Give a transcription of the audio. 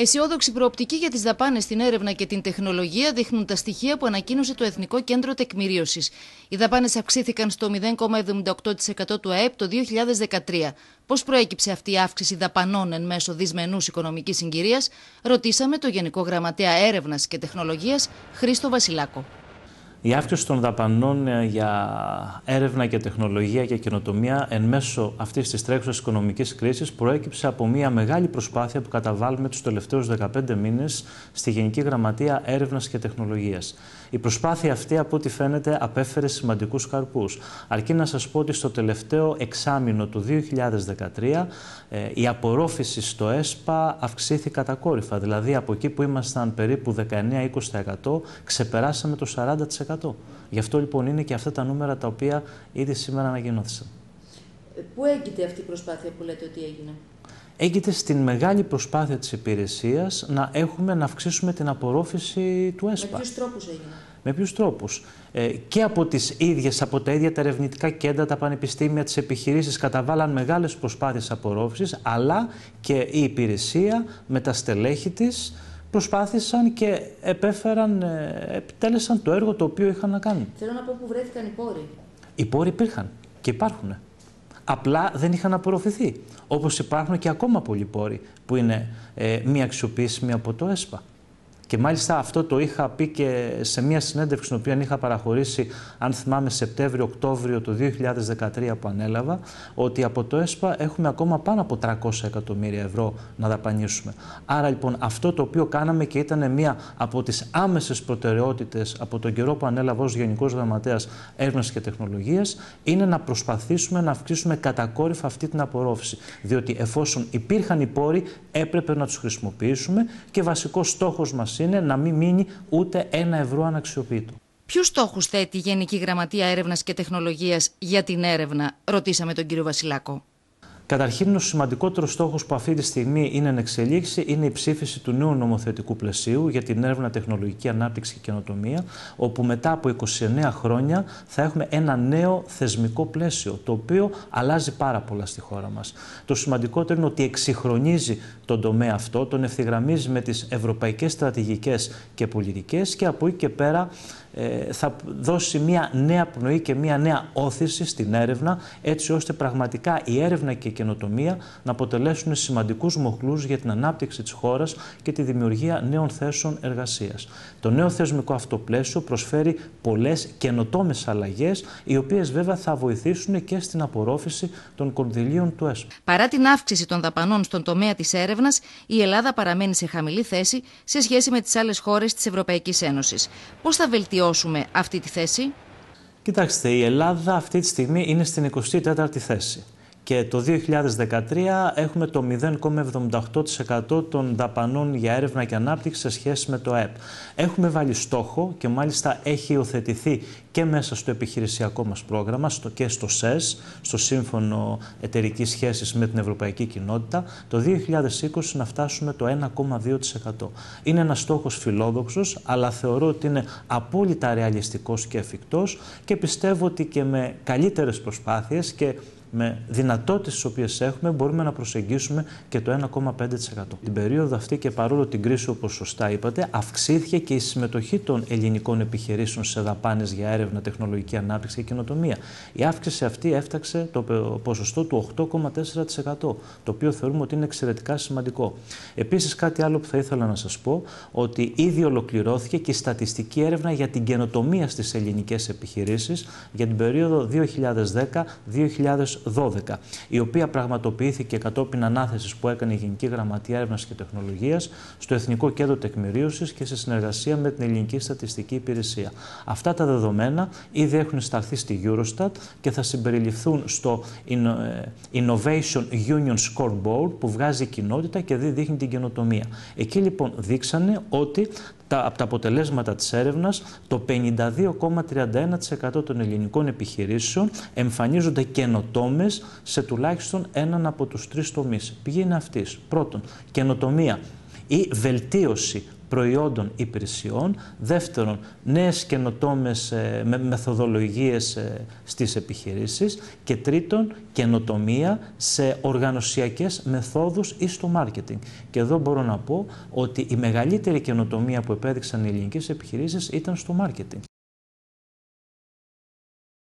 Αισιόδοξη προοπτική για τις δαπάνες στην έρευνα και την τεχνολογία δείχνουν τα στοιχεία που ανακοίνωσε το Εθνικό Κέντρο Τεκμηρίωσης. Οι δαπάνες αυξήθηκαν στο 0,78% του ΑΕΠ το 2013. Πώς προέκυψε αυτή η αύξηση δαπανών εν μέσω δυσμενούς οικονομικής συγκυρίας, ρωτήσαμε το Γενικό Γραμματέα Έρευνας και Τεχνολογίας Χρήστο Βασιλάκο. Η αύξηση των δαπανών ε, για έρευνα και τεχνολογία και καινοτομία εν μέσω αυτής της τρέχουσας οικονομικής κρίσης προέκυψε από μια μεγάλη προσπάθεια που καταβάλουμε τους τελευταίους 15 μήνες στη Γενική Γραμματεία Έρευνας και Τεχνολογίας. Η προσπάθεια αυτή, από ό,τι φαίνεται, απέφερε σημαντικούς καρπούς. Αρκεί να σας πω ότι στο τελευταίο εξάμεινο του 2013 ε, η απορρόφηση στο ΕΣΠΑ αυξήθηκε κατακόρυφα. Δηλαδή, από εκεί που ήμασταν περίπου 19-20%, ξεπεράσαμε το 40%. Γι' αυτό λοιπόν είναι και αυτά τα νούμερα τα οποία ήδη σήμερα ανακοινώθησαν. Ε, πού έγκυται αυτή η προσπάθεια που λέτε ότι έγινε. Έγκυται στην μεγάλη προσπάθεια της υπηρεσίας να έχουμε να αυξήσουμε την απορρόφηση του ΕΣΠΑ. Με ποιους τρόπους έγινε. Με ποιους τρόπους. Ε, και από τις ίδιες, από τα ίδια τα ερευνητικά κέντρα, τα πανεπιστήμια, τις επιχειρήσεις καταβάλαν μεγάλες προσπάθειες απορρόφησης, αλλά και η υπηρεσία με τα στελέχη της, προσπάθησαν και επέφεραν, ε, επιτέλεσαν το έργο το οποίο είχαν να κάνουν. Θέλω να πω που βρέθηκαν οι πόροι. Οι πόροι υπήρχαν και υπάρχουν. Απλά δεν είχαν απορροφηθεί. Όπως υπάρχουν και ακόμα πολλοί πόροι που είναι ε, μη αξιοποιήσιμοι από το ΕΣΠΑ. Και μάλιστα αυτό το είχα πει και σε μια συνέντευξη την οποία είχα παραχωρήσει, αν θυμάμαι, Σεπτέμβριο-Οκτώβριο του 2013 που ανέλαβα, ότι από το ΕΣΠΑ έχουμε ακόμα πάνω από 300 εκατομμύρια ευρώ να δαπανίσουμε. Άρα λοιπόν αυτό το οποίο κάναμε και ήταν μια από τις άμεσες προτεραιότητες από τον καιρό που ανέλαβα ως Γενικός Γραμματέας Έρευνας και Τεχνολογίας, είναι να προσπαθήσουμε να αυξήσουμε κατακόρυφα αυτή την απορρόφηση. Διότι εφόσον υπήρχαν οι πόροι, έπρεπε να τους χρησιμοποιήσουμε και βασικός στόχος μας είναι να μην μείνει ούτε ένα ευρώ αναξιοποιητό. Ποιους στόχους θέτει η Γενική Γραμματεία Έρευνας και Τεχνολογίας για την έρευνα, ρωτήσαμε τον κύριο Βασιλάκο. Καταρχήν, ο σημαντικότερος στόχος που αυτή τη στιγμή είναι εν εξελίξει είναι η ψήφιση του νέου νομοθετικού πλαισίου για την έρευνα, τεχνολογική ανάπτυξη και καινοτομία, όπου μετά από 29 χρόνια θα έχουμε ένα νέο θεσμικό πλαίσιο, το οποίο αλλάζει πάρα πολλά στη χώρα μας. Το σημαντικότερο είναι ότι εξυγχρονίζει τον τομέα αυτό, τον ευθυγραμμίζει με τις ευρωπαϊκές στρατηγικές και πολιτικές και από εκεί και πέρα ε, θα δώσει μια νέα πνοή και μια νέα όθηση στην έρευνα, έτσι ώστε πραγματικά η έρευνα και η καινοτομία να αποτελέσουν σημαντικούς μοχλούς για την ανάπτυξη της χώρας και τη δημιουργία νέων θέσεων εργασίας. Το νέο θεσμικό αυτό πλαίσιο προσφέρει πολλές καινοτόμες αλλαγές, οι οποίες βέβαια θα βοηθήσουν και στην απορρόφηση των κονδυλίων του ΕΣΠΑ. Παρά την αύξηση των δαπανών στον τομέα της έρευνας, η Ελλάδα παραμένει σε χαμηλή θέση σε σχέση με τις άλλες χώρες της Ευρωπαϊκής Ένωσης. Πώς θα βελτιώσει αυτή τη θέση. Κοιτάξτε, η Ελλάδα αυτή τη στιγμή είναι στην 24η θέση και το 2013 έχουμε το 0,78% των δαπανών για έρευνα και ανάπτυξη σε σχέση με το ΕΠ. Έχουμε βάλει στόχο και μάλιστα έχει υιοθετηθεί και μέσα στο επιχειρησιακό μας πρόγραμμα στο, και στο ΣΕΣ, στο Σύμφωνο Εταιρικής Σχέσης με την Ευρωπαϊκή Κοινότητα, το 2020 να φτάσουμε το 1,2%. Είναι ένας στόχος φιλόδοξος, αλλά θεωρώ ότι είναι απόλυτα ρεαλιστικός και εφικτός και πιστεύω ότι και με καλύτερες προσπάθειες και με δυνατότητες τις οποίες έχουμε μπορούμε να προσεγγίσουμε και το 1,5%. Την περίοδο αυτή και παρόλο την κρίση όπως σωστά είπατε αυξήθηκε και η συμμετοχή των ελληνικών επιχειρήσεων σε δαπάνες για έρευνα, τεχνολογική ανάπτυξη και καινοτομία. Η αύξηση αυτή έφταξε το ποσοστό του 8,4% το οποίο θεωρούμε ότι είναι εξαιρετικά σημαντικό. Επίσης κάτι άλλο που θα ήθελα να σας πω ότι ήδη ολοκληρώθηκε και η στατιστική έρευνα για την καινοτομία στις ελληνικές επιχειρήσεις για την περίοδο 2010-2018. 12, η οποία πραγματοποιήθηκε κατόπιν ανάθεσης που έκανε η Γενική Γραμματεία Έρευνας και Τεχνολογίας στο Εθνικό Κέντρο Τεκμηρίωσης και σε συνεργασία με την Ελληνική Στατιστική Υπηρεσία. Αυτά τα δεδομένα ήδη έχουν σταθεί στη Eurostat και θα συμπεριληφθούν στο ε, Innovation Union Scoreboard που βγάζει η κοινότητα και δείχνει την καινοτομία. Εκεί λοιπόν δείξανε ότι τα, από τα αποτελέσματα της έρευνας το 52,31% των ελληνικών επιχειρήσεων εμφανίζονται καινοτόμοι σε τουλάχιστον έναν από τους τρεις τομείς. Ποιοι είναι αυτή. Πρώτον, καινοτομία ή βελτίωση προϊόντων υπηρεσιών. Δεύτερον, νέες καινοτόμες ε, με, μεθοδολογίες ε, στις επιχειρήσεις. Και τρίτον, καινοτομία σε οργανωσιακές μεθόδους ή στο μάρκετινγκ. Και εδώ μπορώ να πω ότι η μεγαλύτερη καινοτομία που επέδειξαν οι ελληνικές επιχειρήσεις ήταν στο μάρκετινγκ.